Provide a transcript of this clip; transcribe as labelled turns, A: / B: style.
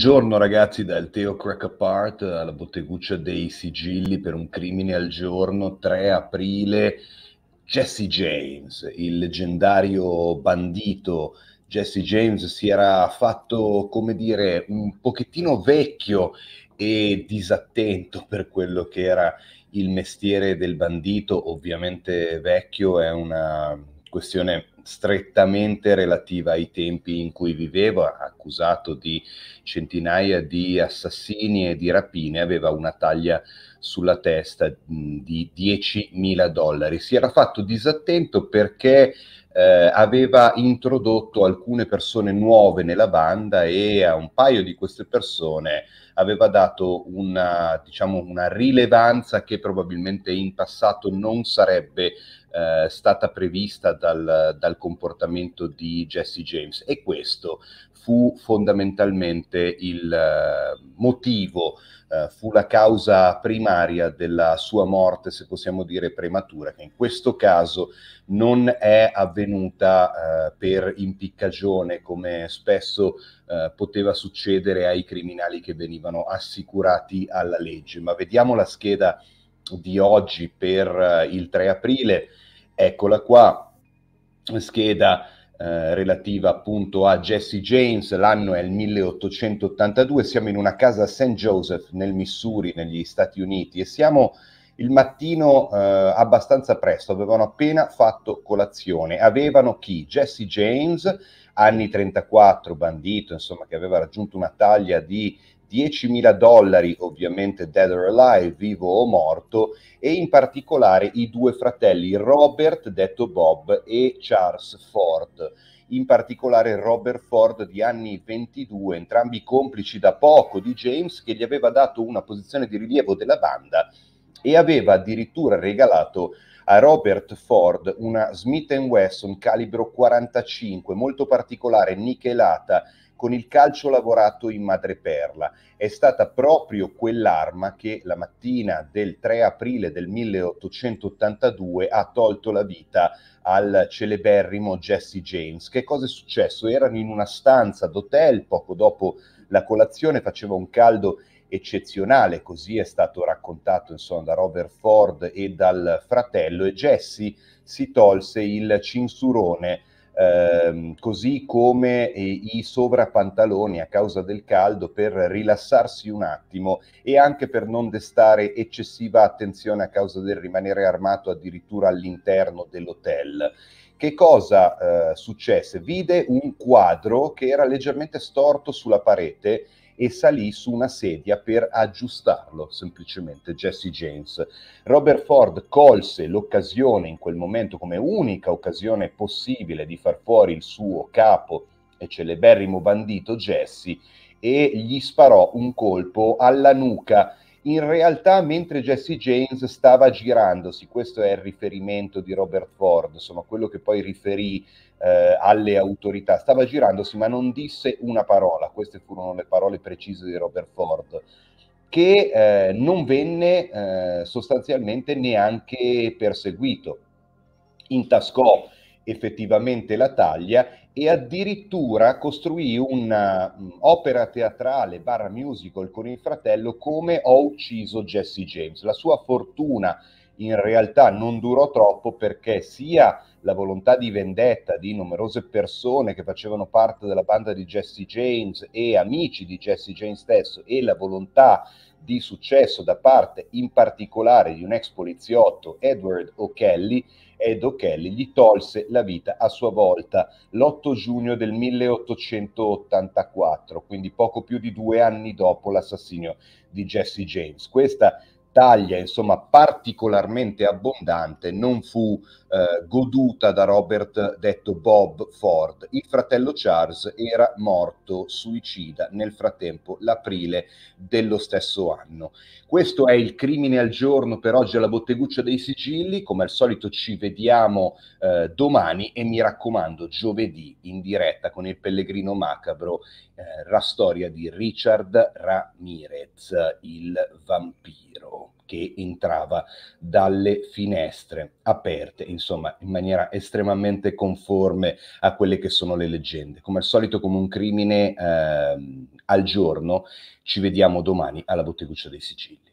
A: Buongiorno ragazzi dal Teo Crack Apart alla botteguccia dei sigilli per un crimine al giorno 3 aprile. Jesse James, il leggendario bandito Jesse James si era fatto, come dire, un pochettino vecchio e disattento per quello che era il mestiere del bandito, ovviamente vecchio è una questione strettamente relativa ai tempi in cui vivevo, accusato di centinaia di assassini e di rapine, aveva una taglia sulla testa di 10.000 dollari. Si era fatto disattento perché eh, aveva introdotto alcune persone nuove nella banda e a un paio di queste persone aveva dato una, diciamo, una rilevanza che probabilmente in passato non sarebbe eh, stata prevista dal, dal comportamento di Jesse James e questo fu fondamentalmente il eh, motivo, eh, fu la causa primaria della sua morte, se possiamo dire prematura, che in questo caso non è avvenuta eh, per impiccagione come spesso eh, poteva succedere ai criminali che venivano assicurati alla legge. Ma vediamo la scheda di oggi per eh, il 3 aprile, eccola qua scheda eh, relativa appunto a Jesse James, l'anno è il 1882, siamo in una casa a St. Joseph nel Missouri, negli Stati Uniti e siamo il mattino eh, abbastanza presto, avevano appena fatto colazione. Avevano chi? Jesse James, anni 34, bandito, insomma, che aveva raggiunto una taglia di 10.000 dollari ovviamente dead or alive, vivo o morto, e in particolare i due fratelli Robert, detto Bob, e Charles Ford. In particolare Robert Ford di anni 22, entrambi complici da poco di James che gli aveva dato una posizione di rilievo della banda e aveva addirittura regalato a Robert Ford una Smith Wesson calibro 45, molto particolare, nichelata, con il calcio lavorato in madreperla. È stata proprio quell'arma che la mattina del 3 aprile del 1882 ha tolto la vita al celeberrimo Jesse James. Che cosa è successo? Erano in una stanza d'hotel poco dopo la colazione faceva un caldo eccezionale, così è stato raccontato insomma, da Robert Ford e dal fratello, e Jesse si tolse il cinsurone. Eh, così come eh, i sovrapantaloni a causa del caldo per rilassarsi un attimo e anche per non destare eccessiva attenzione a causa del rimanere armato addirittura all'interno dell'hotel che cosa eh, successe? Vide un quadro che era leggermente storto sulla parete e salì su una sedia per aggiustarlo, semplicemente Jesse James. Robert Ford colse l'occasione in quel momento come unica occasione possibile di far fuori il suo capo e celeberrimo bandito Jesse e gli sparò un colpo alla nuca in realtà mentre Jesse James stava girandosi, questo è il riferimento di Robert Ford, insomma quello che poi riferì eh, alle autorità, stava girandosi ma non disse una parola, queste furono le parole precise di Robert Ford, che eh, non venne eh, sostanzialmente neanche perseguito. Intascò effettivamente la taglia e addirittura costruì un'opera mm, teatrale barra musical con il fratello come Ho ucciso Jesse James. La sua fortuna in realtà non durò troppo perché sia la volontà di vendetta di numerose persone che facevano parte della banda di Jesse James e amici di Jesse James stesso e la volontà di successo da parte in particolare di un ex poliziotto Edward O'Kelly ed O'Kelly gli tolse la vita a sua volta l'8 giugno del 1884, quindi poco più di due anni dopo l'assassinio di Jesse James. Questa battaglia insomma, particolarmente abbondante non fu eh, goduta da Robert detto Bob Ford. Il fratello Charles era morto suicida nel frattempo l'aprile dello stesso anno. Questo è il crimine al giorno per oggi alla botteguccia dei sigilli, come al solito ci vediamo eh, domani e mi raccomando giovedì in diretta con il pellegrino macabro eh, la storia di Richard Ramirez, il vampiro che entrava dalle finestre aperte, insomma, in maniera estremamente conforme a quelle che sono le leggende. Come al solito, come un crimine eh, al giorno, ci vediamo domani alla Botteguccia dei Sicili.